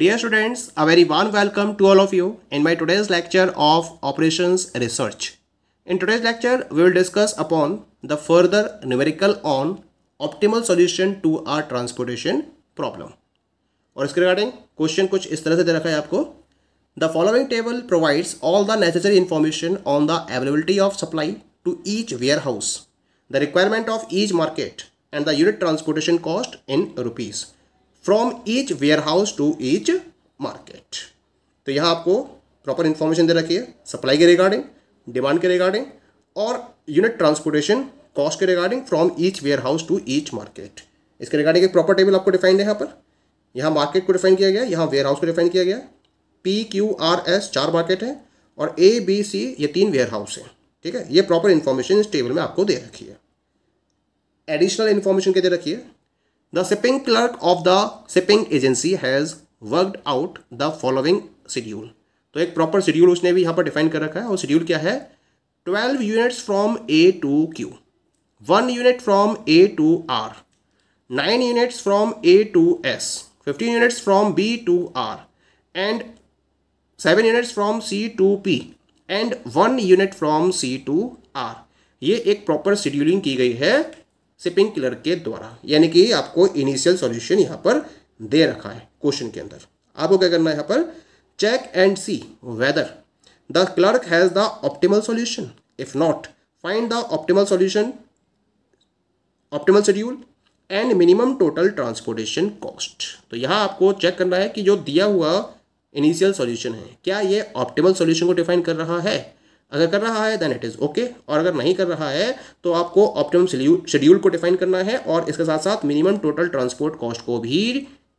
Dear students, a very warm welcome to all of you in my today's lecture of Operations Research. In today's lecture, we will discuss upon the further numerical on optimal solution to our transportation problem. और इसके regarding question कुछ इस तरह से दे रखा है आपको the following table provides all the necessary information on the availability of supply to each warehouse the requirement of each market and the unit transportation cost in rupees from each warehouse to each market तो यहाँ आपको proper information दे रखी है supply के regarding demand के regarding और unit transportation cost के regarding from each warehouse to each market इसके रिगार्डिंग एक प्रॉपर टेबल आपको डिफाइंड है यहाँ पर यहाँ मार्केट को डिफाइन किया गया यहाँ वेयर हाउस को डिफाइन किया गया पी क्यू आर एस चार मार्केट है और ए बी सी ये तीन वेयर हाउस हैं ठीक है ये प्रॉपर इन्फॉर्मेशन इस टेबल में आपको दे रखी है एडिशनल इन्फॉर्मेशन क्या दे रखी है The shipping clerk of the shipping agency has worked out the following schedule. तो एक प्रॉपर शेड्यूल उसने भी यहाँ पर डिफाइन कर रखा है और शेड्यूल क्या है twelve units from A to Q one unit from A to R nine units from A to S fifteen units from B to R and seven units from C to P and one unit from C to R ये एक proper scheduling की गई है sipping killer के द्वारा यानी कि आपको इनिशियल सॉल्यूशन यहाँ पर दे रखा है क्वेश्चन के अंदर आपको क्या करना है यहाँ पर check and see whether the clerk has the optimal solution if not find the optimal solution optimal schedule and minimum total transportation cost तो यहाँ आपको चेक करना है कि जो दिया हुआ इनिशियल सॉल्यूशन है क्या ये ऑप्टिमल सॉल्यूशन को डिफाइन कर रहा है अगर कर रहा है देन इट इज़ ओके और अगर नहीं कर रहा है तो आपको ऑप्टिमम शेड्यूल को डिफाइन करना है और इसके साथ साथ मिनिमम टोटल ट्रांसपोर्ट कॉस्ट को भी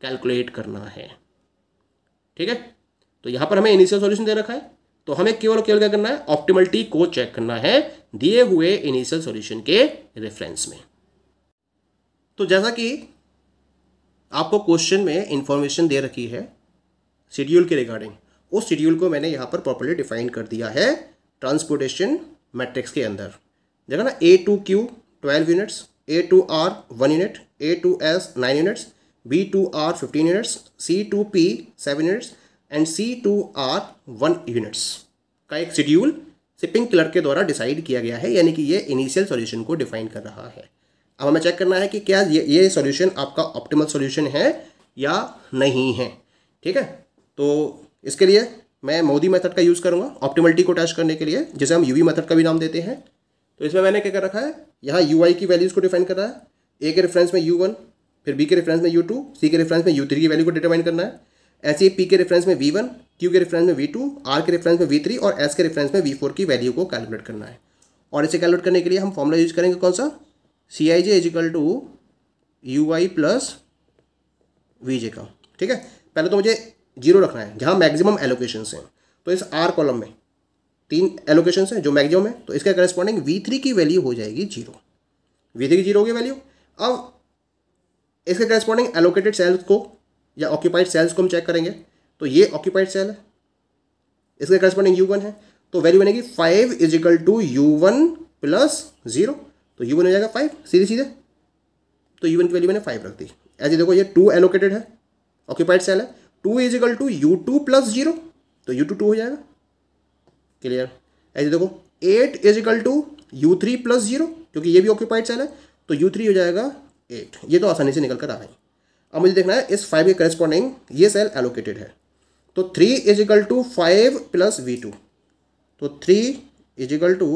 कैलकुलेट करना है ठीक है तो यहाँ पर हमें इनिशियल सॉल्यूशन दे रखा है तो हमें केवल केवल क्या करना है ऑप्टिमलिटी को चेक करना है दिए हुए इनिशियल सॉल्यूशन के रेफरेंस में तो जैसा कि आपको क्वेश्चन में इंफॉर्मेशन दे रखी है शेड्यूल के रिगार्डिंग उस शेड्यूल को मैंने यहाँ पर प्रॉपरली डिफाइन कर दिया है ट्रांसपोर्टेशन मैट्रिक्स के अंदर देखा ना A to Q twelve units A to R one unit A to S nine units B to R fifteen units C to P seven units and C to R one units का एक schedule sipping clerk के द्वारा decide किया गया है यानी कि ये इनिशियल सॉल्यूशन को डिफाइन कर रहा है अब हमें चेक करना है कि क्या ये ये सॉल्यूशन आपका ऑप्टिमल सॉल्यूशन है या नहीं है ठीक है तो इसके लिए मैं मोदी मेथड का यूज़ करूँगा ऑप्टिमल्टी को टैच करने के लिए जिसे हम यू मेथड का भी नाम देते हैं तो इसमें मैंने क्या कर रखा है यहाँ यू की वैल्यूज़ को डिफाइन करा है ए के रेफरेंस में यू वन फिर बी के रेफरेंस में यू टू सी के रेफरेंस में यू थ्री की वैल्यू को डिटरमाइन करना है ऐसे ही पी के रेफरेंस में वी वन क्यू के रेफरेंस में वी टू आर के रेफरेंस में वी थ्री और एस के रेफरेंस में वी फोर की वैल्यू को कैलकुलेट करना है और इसे कैलकुलेट करने के लिए हम फॉर्मूला यूज करेंगे कौन सा C I J is equal to U I plus V J का ठीक है पहले तो मुझे जीरो रखना है जहाँ मैक्सिमम एलोकेशन हैं तो इस आर कॉलम में तीन एलोकेशन हैं जो मैक्सिमम है तो इसका करस्पॉन्डिंग वी थ्री की वैल्यू हो जाएगी जीरो वी थ्री की जीरो होगी वैल्यू अब इसके करस्पॉन्डिंग एलोकेटेड सेल्स को या ऑक्यूपाइड सेल्स को हम चेक करेंगे तो ये ऑक्यूपाइड सेल है इसके करस्पॉन्डिंग यू वन है तो वैल्यू बनेगी five is equal to U one plus zero तो यू वन हो जाएगा फाइव सीधे सीधे तो यू वन की वैल्यू मैंने फाइव रख दी ऐसे देखो ये टू एलोकेटेड है ऑक्यूपाइड सेल है two is equal to U two plus zero तो यू टू टू हो जाएगा क्लियर ऐसे देखो eight is equal to U three plus zero क्योंकि ये भी ऑक्यूपाइड सेल है तो यू थ्री हो जाएगा एट ये तो आसानी से निकल कर आ रहा है अब मुझे देखना है इस फाइव के करस्पॉन्डिंग ये सेल एलोकेटेड है तो three is equal to five plus V two तो three is equal to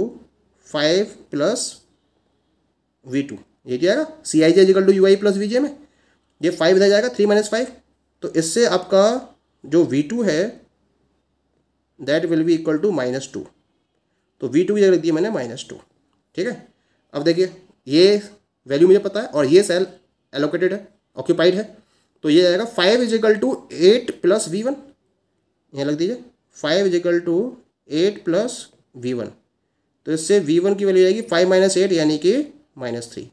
five plus V two ये क्या आएगा C I J is equal to U I plus V J में ये फाइव इधर जाएगा थ्री माइनस फाइव तो इससे आपका जो वी टू है that will be equal to minus two तो वी टू लिख दिया मैंने माइनस टू ठीक है अब देखिए ये वैल्यू मुझे पता है और ये सेल एलोकेटेड है ऑक्यूपाइड है तो ये आएगा five is equal to eight plus V one यहाँ लग दीजिए five is equal to eight plus V one तो इससे वी वन की वैल्यू आएगी फाइव माइनस एट यानी कि माइनस थ्री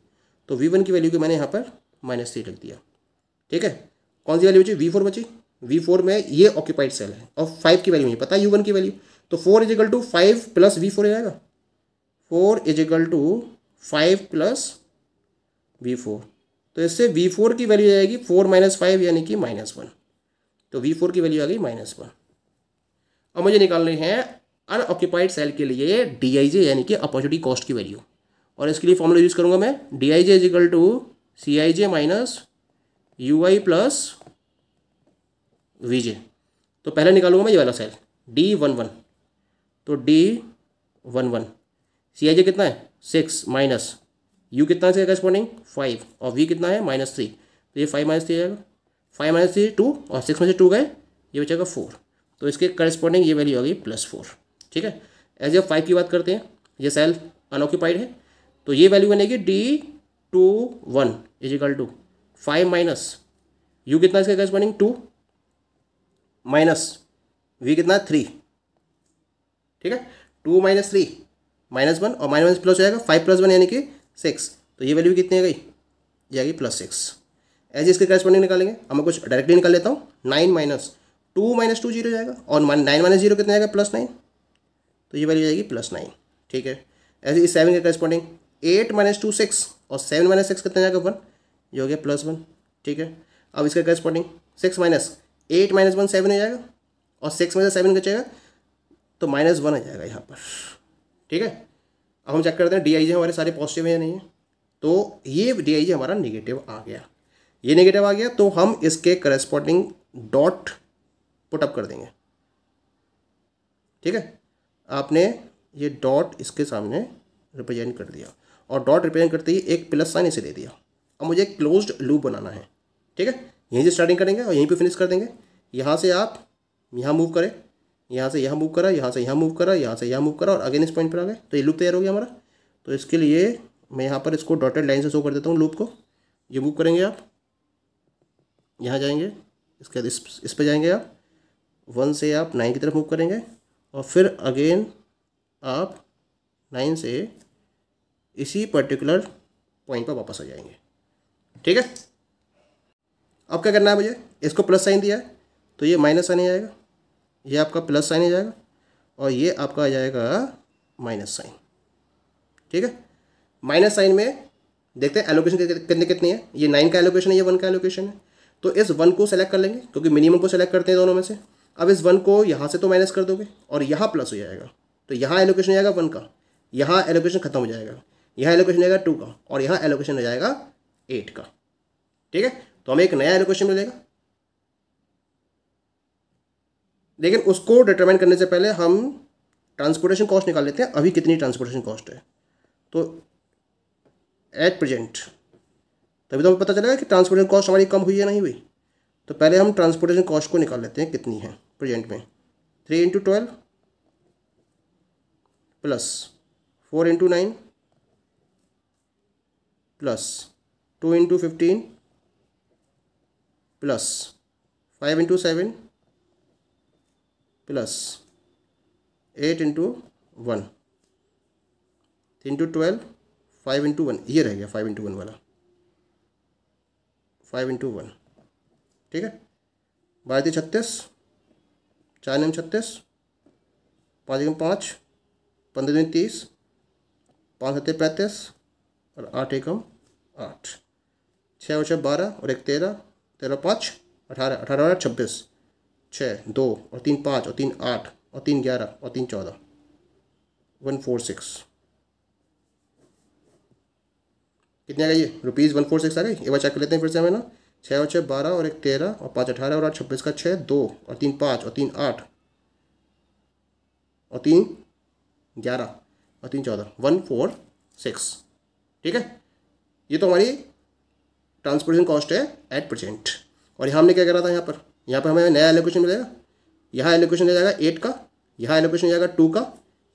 तो वी वन की वैल्यू को मैंने यहाँ पर माइनस थ्री लग दिया ठीक है कौन सी वैल्यू बची वी फोर बची वी फोर में ये ऑक्यूपाइड सेल है और फाइव की वैल्यू मुझे पता है यू वन की वैल्यू तो four is is equal to five plus V four आएगा four is is equal to five plus V four तो इससे वी फोर की वैल्यू आएगी फोर माइनस फाइव यानी कि माइनस वन तो वी फोर की वैल्यू आ गई माइनस वन अब मुझे निकालने हैं अनऑक्यूपाइड सेल के लिए डी आई जे यानी कि अपॉर्चुनिटी कॉस्ट की वैल्यू और इसके लिए फॉर्मूला यूज़ करूँगा मैं D I J is equal to C I J minus U I plus V J तो पहले निकालूंगा मैं ये वाला सेल डी वन वन तो D one one C I J कितना है सिक्स माइनस यू कितना है करस्पॉन्डिंग फाइव और वी कितना है माइनस थ्री तो ये फाइव माइनस थ्री आएगा फाइव माइनस थ्री टू और सिक्स में से टू गए ये बचेगा फोर तो इसके करस्पॉन्डिंग ये वैल्यू आ गई प्लस फोर ठीक है एज ए फाइव की बात करते हैं ये सेल अनऑक्यूपाइड है तो ये वैल्यू बनेगी D two one is equal to five minus U कितना इसका करस्पॉन्डिंग टू माइनस वी कितना है थ्री ठीक है two minus three minus one और माइनस प्लस हो जाएगा फाइव प्लस वन यानी कि सिक्स तो ये वैल्यू कितनी आ गई ये आ गई प्लस सिक्स एज इसके करस्पॉन्डिंग निकालेंगे अब मैं कुछ डायरेक्टली निकाल लेता हूँ nine minus two minus two zero जाएगा और नाइन माइनस जीरो कितना जाएगा प्लस नाइन तो ये वैल्यू जाएगी प्लस नाइन ठीक है ऐसे इस सेवन के corresponding eight minus two six और सेवन माइनस सिक्स कितना जाएगा वन ये हो गया प्लस वन ठीक है अब इसका corresponding six minus eight minus one seven हो जाएगा और सिक्स में से सेवन बचेगा तो माइनस वन आ जाएगा यहाँ पर ठीक है अब हम चेक करते हैं डी आई जे हमारे सारे पॉजिटिव हैं या नहीं है तो ये डी आई जे हमारा निगेटिव आ गया ये नेगेटिव आ गया तो हम इसके करस्पॉन्डिंग डॉट पुटअप कर देंगे ठीक है आपने ये डॉट इसके सामने रिप्रेजेंट कर दिया और डॉट रिप्रेजेंट करते ही एक प्लस साइन इसे दे दिया अब मुझे क्लोज्ड लूप बनाना है ठीक है यहीं से स्टार्टिंग करेंगे और यहीं पे फिनिश कर देंगे यहाँ से आप यहाँ मूव करें यहाँ से यहाँ मूव करा यहाँ से यहाँ मूव करा यहाँ से यहाँ मूव करा और अगेन इस पॉइंट पर आ गए तो ये लूप तैयार हो गया हमारा तो इसके लिए मैं यहाँ पर इसको डॉटेड लाइन से शो कर देता हूँ लूप को ये मूव करेंगे आप यहाँ जाएंगे इसके बाद इस इस पर जाएंगे आप वन से आप नाइन की तरफ मूव करेंगे और फिर अगेन आप नाइन से इसी पर्टिकुलर पॉइंट पर वापस आ जाएंगे ठीक है अब क्या करना है मुझे इसको प्लस साइन दिया है तो ये माइनस साइन आ जाएगा ये आपका प्लस साइन आ जाएगा और ये आपका आ जाएगा माइनस साइन ठीक है माइनस साइन में देखते हैं एलोकेशन कितने कितनी है ये नाइन का एलोकेशन है ये वन का एलोकेशन है तो इस वन को सेलेक्ट कर लेंगे क्योंकि मिनिमम को सेलेक्ट करते हैं दोनों में से अब इस वन को यहाँ से तो माइनस कर दोगे और यहाँ प्लस हो जाएगा तो यहाँ एलोकेशन जाएगा वन का यहाँ एलोकेशन खत्म हो जाएगा यहाँ एलोकेशन जाएगा टू का और यहाँ एलोकेशन हो जाएगा एट का ठीक है तो हमें एक नया एलोकेशन मिलेगा लेकिन उसको डिटरमाइन करने से पहले हम ट्रांसपोर्टेशन कॉस्ट निकाल लेते हैं अभी कितनी ट्रांसपोर्टेशन कॉस्ट है तो एट प्रेजेंट तभी तो हमें पता चलेगा कि ट्रांसपोर्टेशन कॉस्ट हमारी कम हुई या नहीं हुई तो पहले हम ट्रांसपोर्टेशन कॉस्ट को निकाल लेते हैं कितनी है प्रेजेंट में three into twelve plus four into nine plus two into fifteen plus five into seven plus eight into one into twelve five into one ये रह गया फाइव इंटू वन वाला फाइव इंटू वन ठीक है तीन छत्तीस चार नम छत्तीस पाँच एकम पाँच पंद्रह दिन तीस पाँच सत्तर पैंतीस और आठ एकम आठ छः और छः बारह और एक तेरह तेरह पाँच अठारह अठारह और छब्बीस छः दो और तीन पाँच और तीन आठ और तीन ग्यारह और तीन चौदह वन फोर सिक्स कितने आ गए ये रुपीज़ वन फोर सिक्स आ गई एक बार चेक कर लेते हैं फिर से हमें ना छः और छः बारह और एक तेरह और पाँच अठारह और आठ छब्बीस का छः दो और तीन पाँच और तीन आठ और तीन ग्यारह और तीन चौदह वन फोर सिक्स ठीक है ये तो हमारी ट्रांसपोर्टेशन कॉस्ट है एट परसेंट और यहाँ हमने क्या करा था यहाँ पर यहाँ पर हमें नया एलोकेशन मिलेगा यहाँ एलोकेशन हो जाएगा एट का यहाँ एलोकेशन हो जाएगा टू का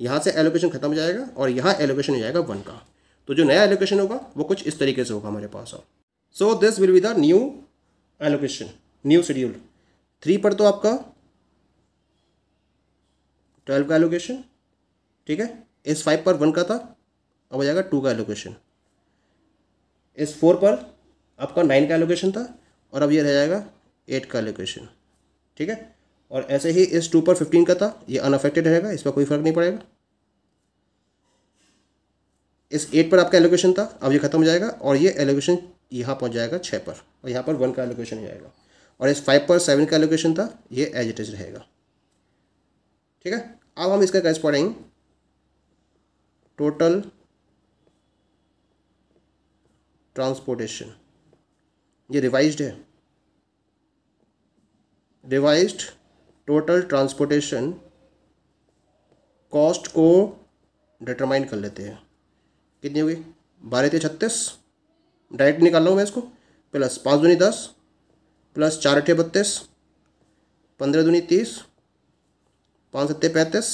यहाँ से एलोकेशन खत्म हो जाएगा और यहाँ एलोकेशन हो जाएगा वन का तो जो नया एलोकेशन होगा वो कुछ इस तरीके से होगा हमारे पास अब so this will be the new allocation new schedule three पर तो आपका ट्वेल्व का एलोकेशन ठीक है इस फाइव पर वन का था अब हो जाएगा टू का एलोकेशन इस फोर पर आपका नाइन का एलोकेशन था और अब ये रह जाएगा एट का एलोकेशन ठीक है और ऐसे ही इस टू पर फिफ्टीन का था ये अनअफेक्टेड रहेगा इस पर कोई फर्क नहीं पड़ेगा इस एट पर आपका एलोकेशन था अब ये खत्म हो जाएगा और ये एलोकेशन यहाँ पहुँच जाएगा छः पर और यहाँ पर वन का एलोकेशन हो जाएगा और इस फाइव पर सेवन का एलोकेशन था ये एज इट इज रहेगा ठीक है अब हम इसका कैसे पढ़ेंगे टोटल ट्रांसपोर्टेशन ये रिवाइज्ड है रिवाइज्ड टोटल ट्रांसपोर्टेशन कॉस्ट को डिटरमाइन कर लेते हैं कितनी होगी बारह थे छत्तीस डायरेक्ट निकाल लूँ मैं इसको प्लस पाँच दूनी दस प्लस चार अठे बत्तीस पंद्रह दूनी तीस पाँच सत्ते पैंतीस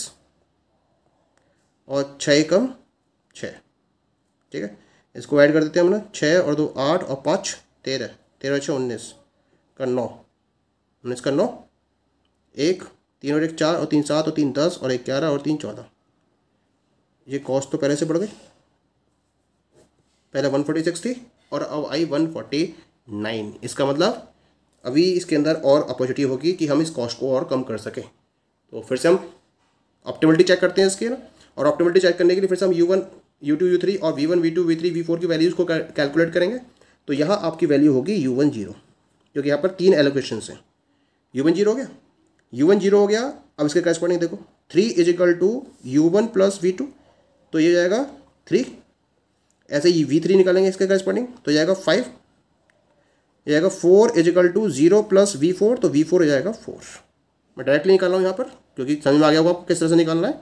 और छः कम छः ठीक है इसको ऐड कर देते हैं हमने छः और दो आठ और पाँच तेरह तेरह छः उन्नीस का नौ उन्नीस का नौ एक तीन और एक चार और तीन सात और तीन दस और एक ग्यारह और तीन चौदह ये कॉस्ट तो पहले से बढ़ गई पहले वन फोर्टी सिक्स थी और अब आई वन फोर्टी नाइन इसका मतलब अभी इसके अंदर और अपॉर्चुनिटी होगी कि हम इस कॉस्ट को और कम कर सकें तो फिर से हम ऑप्टिमलिटी चेक करते हैं इसके ना और ऑप्टिमलिटी चेक करने के लिए फिर से हम U one U two U three और V one V two V three V four की वैल्यूज़ को कैलकुलेट करेंगे तो यहाँ आपकी वैल्यू होगी यू वन जीरो क्योंकि यहाँ पर तीन एलोकेशन हैं यू वन जीरो हो गया यू वन जीरो हो गया अब इसके करस्पॉन्डिंग देखो three is equal to U one plus V two तो ये जाएगा थ्री ऐसे ही वी थ्री निकालेंगे इसके करस्पॉन्डिंग तो जाएगा फाइव ये जाएगा four is equal to zero plus V four तो वी फोर हो जाएगा फोर मैं डायरेक्टली निकाल रहा हूँ यहाँ पर क्योंकि समझ में आ गया होगा किस तरह से निकालना है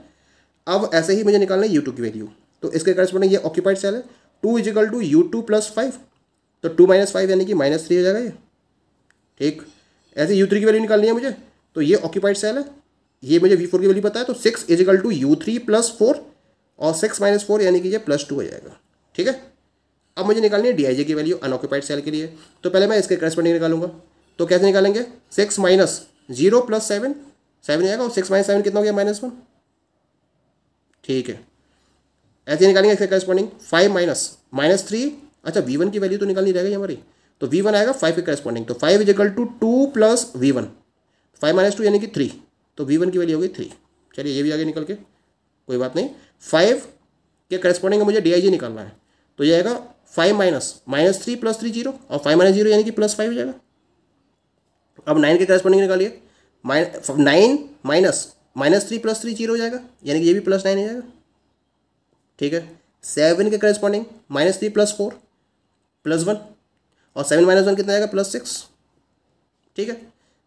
अब ऐसे ही मुझे निकालना है यू टू की वैल्यू तो इसके करस्पॉन्डिंग ये ऑक्यूपाइड सेल है two is equal to U two plus five तो टू माइनस फाइव यानी कि माइनस थ्री हो जाएगा ये ठीक ऐसे यू थ्री की वैल्यू निकालनी है मुझे तो ये ऑक्यूपाइड सेल है ये मुझे वी फोर की वैल्यू पता है तो six is equal to U three plus four और सिक्स माइनस फोर यानी कि ये प्लस टू हो जाएगा ठीक है अब मुझे निकालनी है डी आई की वैल्यू अनऑक्यूपाइड सेल के लिए तो पहले मैं इसके करस्पॉन्डिंग निकालूंगा तो कैसे निकालेंगे six minus zero plus seven seven आएगा और सिक्स माइनस सेवन कितना हो गया माइनस वन ठीक है ऐसे निकालेंगे इसके corresponding five minus minus three अच्छा वी वन की वैल्यू तो निकालनी रहेगी हमारी तो वी वन आएगा फाइव के करस्पॉन्डिंग तो five is equal to two plus V one five minus two यानी कि थ्री तो वी वन की वैल्यू होगी थ्री चलिए ये भी आगे निकल के कोई बात नहीं फाइव के करस्पॉन्डिंग मुझे डी आई जी निकालना है तो ये आएगा five minus minus three plus three zero और फाइव माइनस जीरो यानी कि प्लस फाइव हो जाएगा अब नाइन के करस्पॉन्डिंग निकालिए mine nine minus minus three plus three zero हो जाएगा यानी कि ये भी प्लस नाइन हो जाएगा ठीक है सेवन के corresponding minus three plus four plus one और सेवन माइनस वन कितना आएगा प्लस सिक्स ठीक है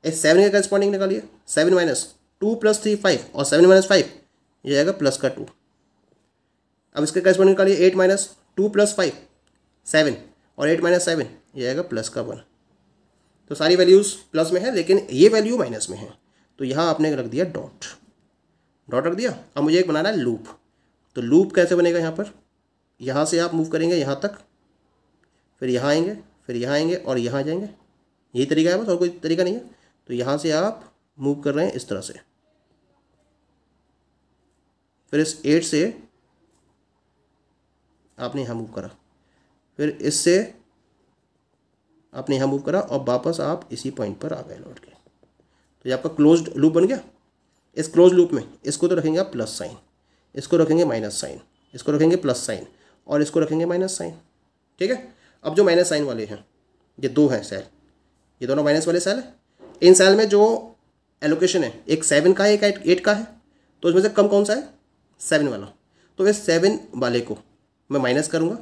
ए सेवन का करस्पॉन्डिंग निकालिए seven minus two plus three five और सेवन माइनस फाइव ये आएगा प्लस का टू अब इसका करस्पॉन्डिंग निकालिए eight minus two plus five seven और एट माइनस सेवन ये आएगा प्लस का वन तो सारी वैल्यूज़ प्लस में है लेकिन ये वैल्यू माइनस में है तो यहाँ आपने रख दिया डॉट डॉट रख दिया अब मुझे एक बनाना है लूप तो लूप कैसे बनेगा यहाँ पर यहाँ से आप मूव करेंगे यहाँ तक फिर यहाँ आएंगे फिर यहाँ आएंगे और यहाँ जाएंगे यही तरीका है बस और कोई तरीका नहीं है तो यहाँ से आप मूव कर रहे हैं इस तरह से फिर इस एट से आपने यहाँ मूव करा फिर इससे आपने यहाँ मूव करा और वापस आप इसी पॉइंट पर आ गए लौट के तो ये आपका क्लोज्ड लूप बन गया इस क्लोज लूप में इसको तो रखेंगे आप प्लस साइन इसको रखेंगे माइनस साइन इसको रखेंगे प्लस साइन और इसको रखेंगे माइनस साइन ठीक है अब जो माइनस साइन वाले हैं ये दो हैं सेल ये दोनों माइनस वाले सेल हैं इन सेल में जो एलोकेशन है एक सेवन का है एक एट का है तो उसमें से कम कौन सा है सेवन वाला तो इस सेवन वाले को मैं माइनस करूँगा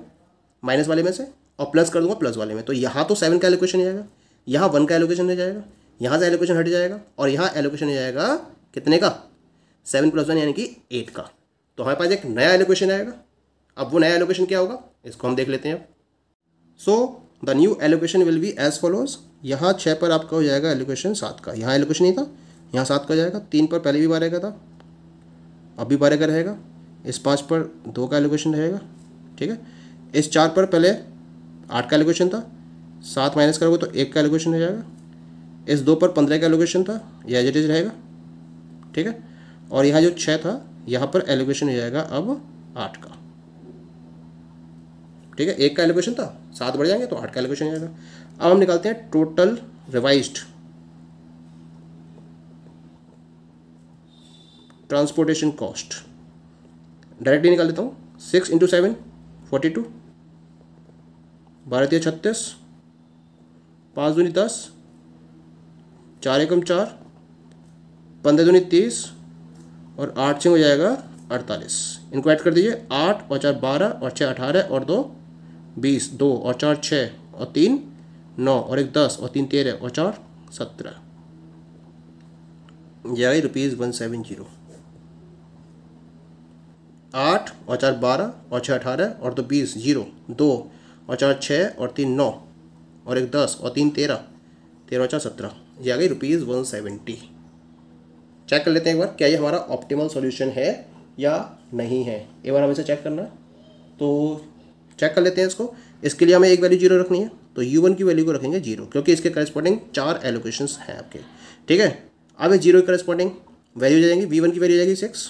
माइनस वाले में से और प्लस कर दूंगा प्लस वाले में तो यहाँ तो सेवन का एलोकेशन जाएगा यहाँ वन का एलोकेशन रह जाएगा यहाँ से एलोकेशन हट जाएगा और यहाँ एलोकेशन जाएगा कितने का सेवन प्लस वन यानी कि एट का तो हमारे पास एक नया एलोकेशन आएगा अब वो नया एलोकेशन क्या होगा इसको हम देख लेते हैं अब so the new allocation will be as follows यहाँ छः पर आपका हो जाएगा एलोकेशन सात का यहाँ एलोकेशन नहीं था यहाँ सात का जाएगा तीन पर पहले भी बारह का था अब भी बारह का रहेगा इस पाँच पर दो का एलोकेशन रहेगा ठीक है इस चार पर पहले आठ का एलोकेशन था सात माइनस करोगे तो एक का एलोकेशन हो जाएगा इस दो पर पंद्रह का एलोकेशन था यह एज इज रहेगा ठीक है और यहाँ जो छः था यहाँ पर एलोकेशन हो जाएगा अब आठ का ठीक है एक का एलोकेशन था सात बढ़ जाएंगे तो आठ का एलोकेशन जाएगा अब हम निकालते हैं total revised transportation cost directly निकाल देता हूँ six into seven forty two भारतीय छत्तीस पाँच दूनी दस चार एकम चार पंद्रह दूनी तीस और आठ से हो जाएगा अड़तालीस इनको ऐड कर दीजिए आठ और चार बारह और छः अठारह और दो बीस दो और चार छः और तीन नौ और एक दस और तीन तेरह और चार सत्रह ग्यारह रुपीज़ वन सेवन जीरो आठ और चार बारह और छः अठारह और दो बीस जीरो दो और चार छः और तीन नौ और एक दस और तीन तेरह तेरह और चार सत्रह ये आ गई रुपीज़ वन सेवेंटी चेक कर लेते हैं एक बार क्या ये हमारा ऑप्टिमल सॉल्यूशन है या नहीं है एक बार हम इसे चेक करना है तो चेक कर लेते हैं इसको इसके लिए हमें एक वैल्यू जीरो रखनी है तो यू वन की वैल्यू को रखेंगे जीरो क्योंकि इसके करस्पॉन्डिंग चार एलोकेशन हैं आपके ठीक है अब जीरो की करस्पॉन्डिंग वैल्यू जाएगी वी वन की वैल्यू जाएगी सिक्स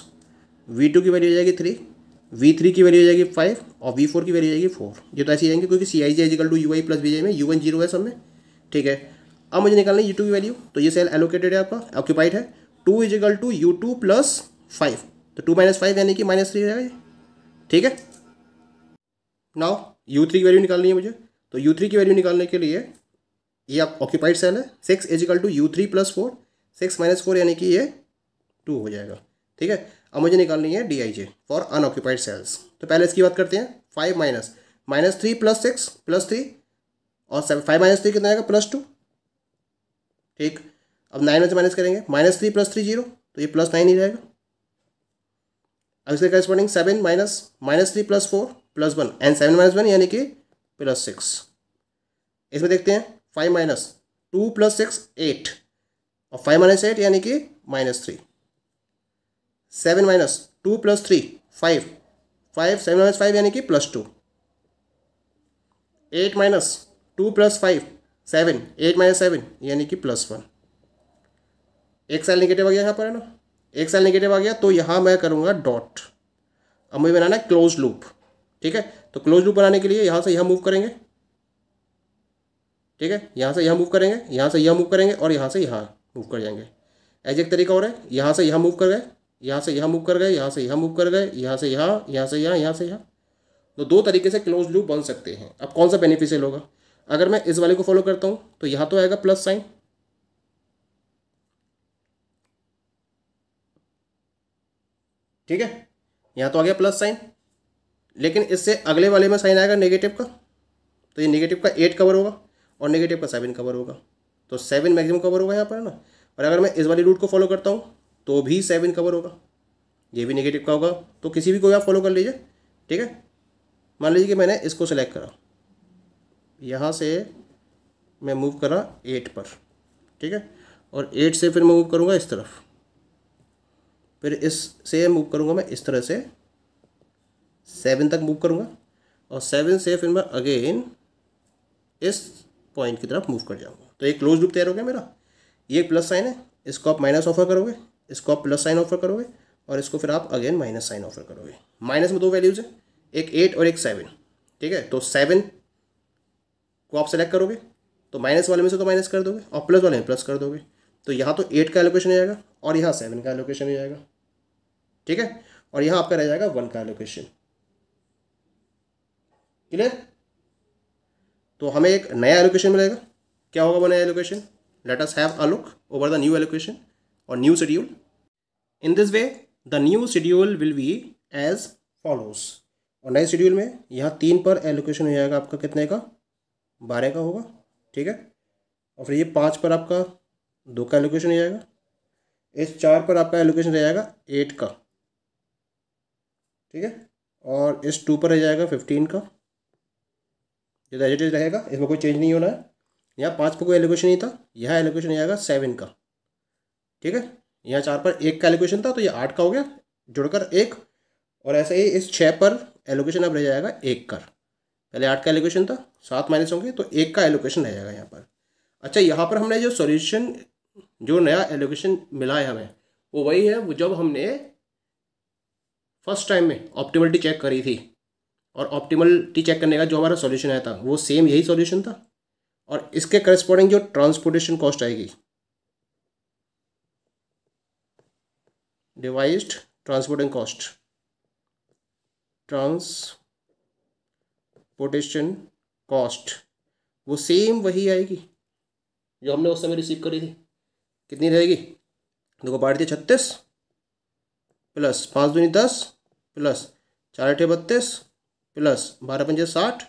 वी टू की वैल्यू जाएगी थ्री वी थ्री की वैल्यू जाएगी फाइव और वी फोर की वैल्यू जाएगी फोर ये तो ऐसी जाएंगे क्योंकि C I J equal to U I plus V में यू वन जीरो है सब में ठीक है अब मुझे निकालना है यू टू की वैल्यू तो ये सेल एलोकेटेड है आपका ऑक्यूपाइड है two is equal to U two plus five तो टू माइनस फाइव यानी कि माइनस थ्री रहेगा ठीक है नाउ यू थ्री की वैल्यू निकालनी है मुझे तो यू थ्री की वैल्यू निकालने के लिए ये आप ऑक्यूपाइड सेल है six equal to U three plus four six minus four यानी कि ये टू हो जाएगा ठीक है अब मुझे निकालनी है D I J for unoccupied cells तो पहले इसकी बात करते हैं five minus minus three plus six plus three और सेवन फाइव माइनस थ्री कितना आएगा प्लस टू ठीक अब नाइन में से माइनस करेंगे minus three plus three zero तो ये प्लस नाइन ही रहेगा अब इसके corresponding seven minus minus three plus four plus one and seven minus one यानी कि प्लस सिक्स इसमें देखते हैं five minus two plus six eight और फाइव माइनस एट यानी कि minus three seven minus two plus three five five seven minus five यानी कि plus two eight minus two plus five seven eight minus seven यानी कि plus one एक साल negative आ गया यहाँ पर है ना एक साल निगेटिव आ गया तो यहाँ मैं करूँगा डॉट अब मुझे बनाना है क्लोज लूप ठीक है तो क्लोज लूप बनाने के लिए यहाँ से यह मूव करेंगे ठीक है यहाँ से यह मूव करेंगे यहाँ से यह मूव करेंगे और यहाँ से यहाँ मूव कर जाएंगे एज एक तरीका और है यहाँ से यहाँ मूव कर गए यहाँ से यहाँ मूव कर गए यहाँ से यहाँ मूव कर गए यहाँ से यहाँ यहाँ से यहाँ यहाँ से यहाँ तो दो तरीके से क्लोज लूप बन सकते हैं अब कौन सा बेनिफिशियल होगा अगर मैं इस वाले को फॉलो करता हूँ तो यहाँ तो आएगा प्लस साइन ठीक है यहाँ तो आ गया प्लस साइन लेकिन इससे अगले वाले में साइन आएगा नेगेटिव का तो ये नेगेटिव का एट कवर होगा और नेगेटिव का सेवन कवर होगा तो सेवन मैक्सिमम कवर होगा यहाँ पर ना और अगर मैं इस वाली रूट को फॉलो करता हूँ तो भी सेवन कवर होगा ये भी नेगेटिव का होगा तो किसी भी को आप फॉलो कर लीजिए ठीक है मान लीजिए कि मैंने इसको सेलेक्ट करा यहाँ से मैं मूव करा एट पर ठीक है और एट से फिर मैं मूव करूँगा इस तरफ फिर इस से मूव करूँगा मैं इस तरह से सेवन तक मूव करूँगा और सेवन से फिर मैं अगेन इस पॉइंट की तरफ मूव कर जाऊँगा तो एक क्लोज लुक तैयार हो गया मेरा ये प्लस साइन है इसको आप माइनस ऑफर करोगे इसको आप प्लस साइन ऑफर करोगे और इसको फिर आप अगेन माइनस साइन ऑफर करोगे माइनस में दो वैल्यूज़ हैं एक एट और एक सेवन ठीक है तो सेवन को आप सेलेक्ट करोगे तो माइनस वाले में से तो माइनस कर दोगे और प्लस वाले में प्लस कर दोगे तो यहाँ तो एट का एलोकेशन हो जाएगा और यहाँ सेवन का एलोकेशन हो जाएगा ठीक है और यहाँ आपका रह जाएगा वन का एलोकेशन क्लियर तो हमें एक नया एलोकेशन मिलेगा क्या होगा वो नया allocation let us have a look over the new allocation और new schedule in this way the new schedule will be as follows और नए शेड्यूल में यहाँ तीन पर एलोकेशन हो जाएगा आपका कितने का बारह का होगा ठीक है और फिर ये पाँच पर आपका दो का एलोकेशन हो जाएगा इस चार पर आपका एलोकेशन रह जाएगा एट का ठीक है और इस टू पर रह जाएगा फिफ्टीन का ये तो एज रहेगा इसमें कोई चेंज नहीं होना है यहाँ पाँच पर कोई एलोकेशन नहीं था यहाँ एलोकेशन आएगा सेवन का ठीक है यहाँ चार पर एक का एलोकेशन था तो ये आठ का हो गया जुड़कर एक और ऐसे ही इस छः पर एलोकेशन अब रह जाएगा एक कर पहले आठ का एलोकेशन था सात माइनस होंगे तो एक का एलोकेशन रह जाएगा यहाँ पर अच्छा यहाँ पर हमने जो सॉल्यूशन जो नया एलोकेशन मिला है हमें वो वही है वो जब हमने फर्स्ट टाइम में ऑप्टिमलिटी चेक करी थी और ऑप्टिमलिटी चेक करने का जो हमारा सॉल्यूशन आया था वो सेम यही सॉल्यूशन था और इसके करस्पॉन्डिंग जो ट्रांसपोर्टेशन कॉस्ट आएगी डिवाइज ट्रांसपोर्टिंग कॉस्ट ट्रांसपोर्टेशन कॉस्ट वो सेम वही आएगी जो हमने उस समय रिसीव करी थी कितनी रहेगी देखो बाढ़ दिया छत्तीस प्लस पाँच दूनी दस प्लस चार अठे बत्तीस प्लस बारह पंजे साठ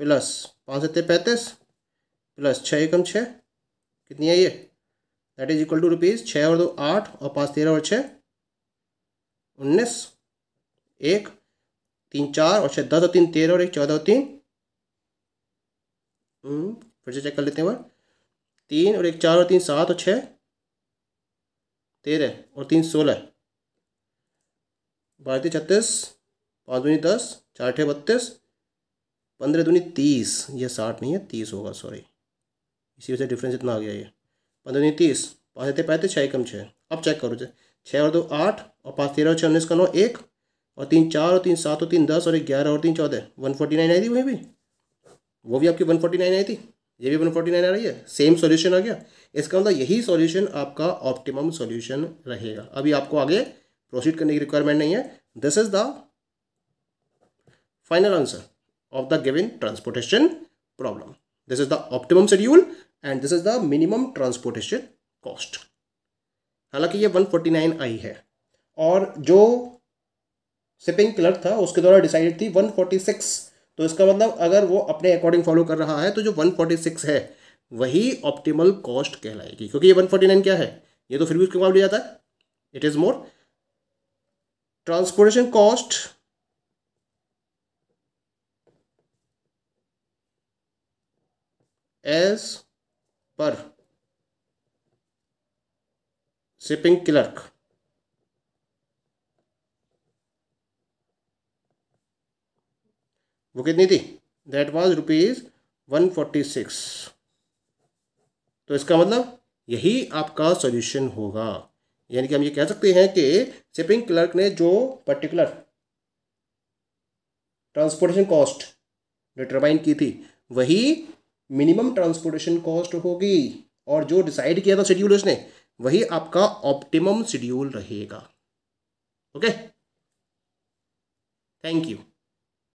प्लस पाँच सत्तर पैंतीस प्लस छः एकम छः कितनी है ये that is equal to rupees छः और दो आठ और पाँच तेरह और छः उन्नीस एक तीन चार और छः दस और तीन तेरह और एक चौदह और तीन हम्म, फिर से चेक कर लेते हैं वह तीन और एक चार और तीन सात और छः तेरह और तीन सोलह भारतीय छत्तीस पाँच दूनी दस साठ है बत्तीस पंद्रह दूनी तीस ये साठ नहीं है तीस होगा सॉरी इसी वजह से डिफरेंस इतना आ गया ये पंद्रह दूनी तीस पाँच पाए पैंतीस छः कम छः अब चेक करो जो छः और दो आठ और पाँच तेरह और छः उन्नीस का नौ एक और तीन चार और तीन सात और तीन दस और ग्यारह और तीन चौदह वन फोर्टी नाइन आई थी वहीं भी वो भी आपकी वन फोर्टी नाइन आई थी ये भी वन फोर्टी नाइन आ रही है सेम सॉल्यूशन आ गया इसका मतलब यही सॉल्यूशन आपका ऑप्टिमम सॉल्यूशन रहेगा अभी आपको आगे प्रोसीड करने की रिक्वायरमेंट नहीं है this is the final answer of the given transportation problem. This is the optimum schedule and this is the minimum transportation cost. हालांकि ये 149 आई है और जो शिपिंग क्लर्क था उसके द्वारा डिसाइडेड थी 146 तो इसका मतलब अगर वो अपने अकॉर्डिंग फॉलो कर रहा है तो जो 146 है वही ऑप्टिमल कॉस्ट कहलाएगी क्योंकि ये 149 क्या है ये तो फिर भी उसके मुकाबले जाता है it is more transportation cost as per shipping clerk वो कितनी थी that was rupees one forty six तो इसका मतलब यही आपका सॉल्यूशन होगा यानी कि हम ये कह सकते हैं कि शिपिंग क्लर्क ने जो पर्टिकुलर ट्रांसपोर्टेशन कॉस्ट डिटरमाइन की थी वही मिनिमम ट्रांसपोर्टेशन कॉस्ट होगी और जो डिसाइड किया था शेड्यूल उसने वही आपका ऑप्टिमम शेड्यूल रहेगा ओके थैंक यू